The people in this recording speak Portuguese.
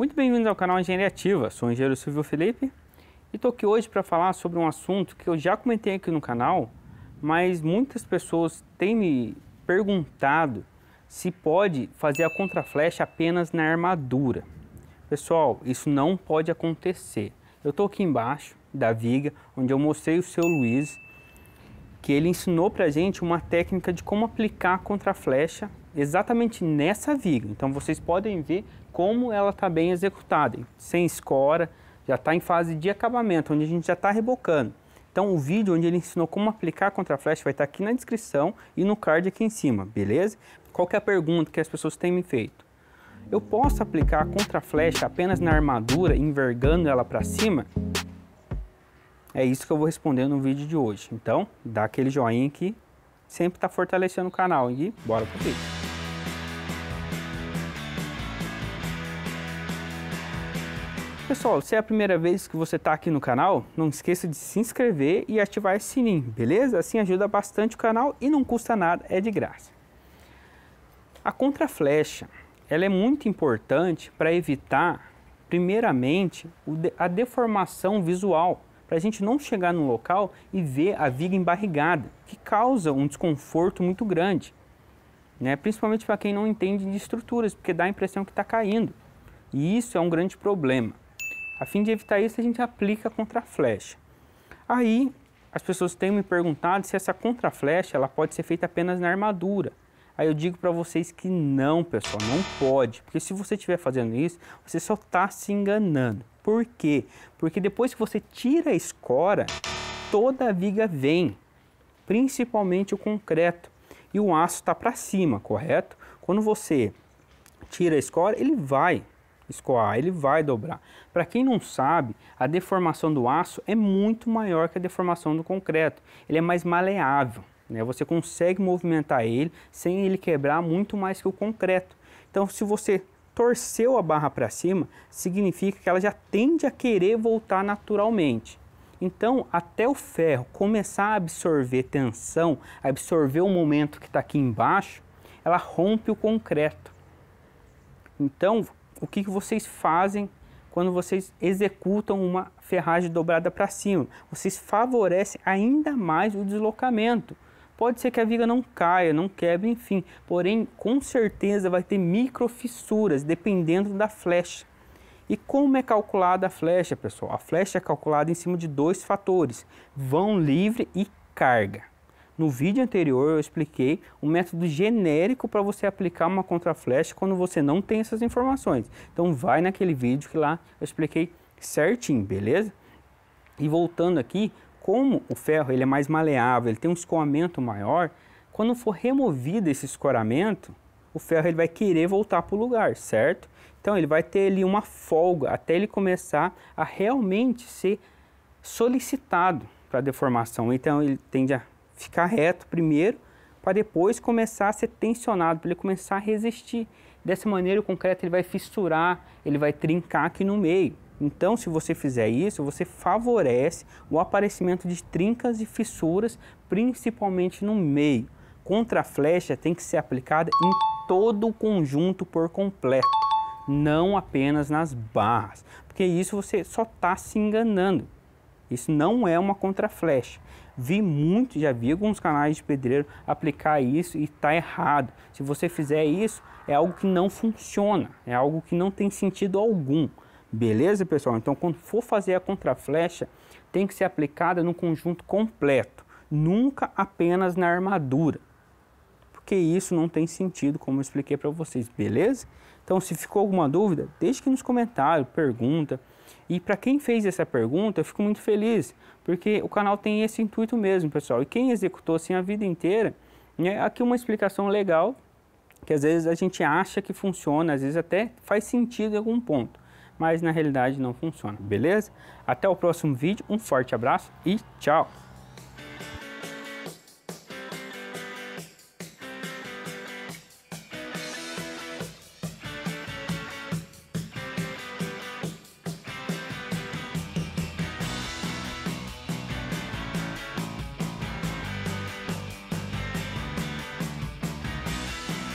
Muito bem-vindos ao canal Engenharia Ativa, sou o engenheiro Silvio Felipe e estou aqui hoje para falar sobre um assunto que eu já comentei aqui no canal, mas muitas pessoas têm me perguntado se pode fazer a contraflecha apenas na armadura. Pessoal, isso não pode acontecer. Eu estou aqui embaixo da viga, onde eu mostrei o seu Luiz, que ele ensinou para a gente uma técnica de como aplicar contra a flecha exatamente nessa viga. Então vocês podem ver como ela está bem executada, sem escora, já está em fase de acabamento, onde a gente já está rebocando. Então o vídeo onde ele ensinou como aplicar contra a flecha vai estar tá aqui na descrição e no card aqui em cima, beleza? Qual é a pergunta que as pessoas têm me feito? Eu posso aplicar contra a flecha apenas na armadura, envergando ela para cima? É isso que eu vou responder no vídeo de hoje. Então, dá aquele joinha que sempre está fortalecendo o canal e bora pro vídeo. Pessoal, se é a primeira vez que você está aqui no canal, não esqueça de se inscrever e ativar esse sininho, beleza? Assim ajuda bastante o canal e não custa nada, é de graça. A contraflecha, ela é muito importante para evitar, primeiramente, a deformação visual para a gente não chegar num local e ver a viga embarrigada, que causa um desconforto muito grande, né? principalmente para quem não entende de estruturas, porque dá a impressão que está caindo. E isso é um grande problema. A fim de evitar isso, a gente aplica contra a flecha. Aí, as pessoas têm me perguntado se essa contra-flecha ela pode ser feita apenas na armadura. Aí eu digo para vocês que não, pessoal, não pode, porque se você estiver fazendo isso, você só está se enganando. Por quê? Porque depois que você tira a escora, toda a viga vem, principalmente o concreto. E o aço está para cima, correto? Quando você tira a escora, ele vai escoar, ele vai dobrar. Para quem não sabe, a deformação do aço é muito maior que a deformação do concreto. Ele é mais maleável. Né? Você consegue movimentar ele sem ele quebrar muito mais que o concreto. Então, se você torceu a barra para cima, significa que ela já tende a querer voltar naturalmente. Então, até o ferro começar a absorver tensão, absorver o momento que está aqui embaixo, ela rompe o concreto. Então, o que, que vocês fazem quando vocês executam uma ferragem dobrada para cima? Vocês favorecem ainda mais o deslocamento. Pode ser que a viga não caia, não quebre, enfim. Porém, com certeza vai ter microfissuras, dependendo da flecha. E como é calculada a flecha, pessoal? A flecha é calculada em cima de dois fatores, vão livre e carga. No vídeo anterior eu expliquei o um método genérico para você aplicar uma contra-flecha quando você não tem essas informações. Então vai naquele vídeo que lá eu expliquei certinho, beleza? E voltando aqui, como o ferro ele é mais maleável, ele tem um escoamento maior, quando for removido esse escoramento, o ferro ele vai querer voltar para o lugar, certo? Então ele vai ter ali uma folga até ele começar a realmente ser solicitado para deformação. Então ele tende a ficar reto primeiro, para depois começar a ser tensionado, para ele começar a resistir. Dessa maneira o concreto ele vai fissurar, ele vai trincar aqui no meio. Então, se você fizer isso, você favorece o aparecimento de trincas e fissuras, principalmente no meio. Contra a flecha tem que ser aplicada em todo o conjunto por completo, não apenas nas barras, porque isso você só está se enganando. Isso não é uma contra-flecha. Vi muito, já vi alguns canais de pedreiro aplicar isso e está errado. Se você fizer isso, é algo que não funciona, é algo que não tem sentido algum. Beleza, pessoal? Então, quando for fazer a contraflecha, tem que ser aplicada no conjunto completo, nunca apenas na armadura. Porque isso não tem sentido, como eu expliquei para vocês, beleza? Então, se ficou alguma dúvida, deixe aqui nos comentários, pergunta. E para quem fez essa pergunta, eu fico muito feliz, porque o canal tem esse intuito mesmo, pessoal. E quem executou assim a vida inteira, né, aqui uma explicação legal, que às vezes a gente acha que funciona, às vezes até faz sentido em algum ponto mas na realidade não funciona, beleza? Até o próximo vídeo, um forte abraço e tchau!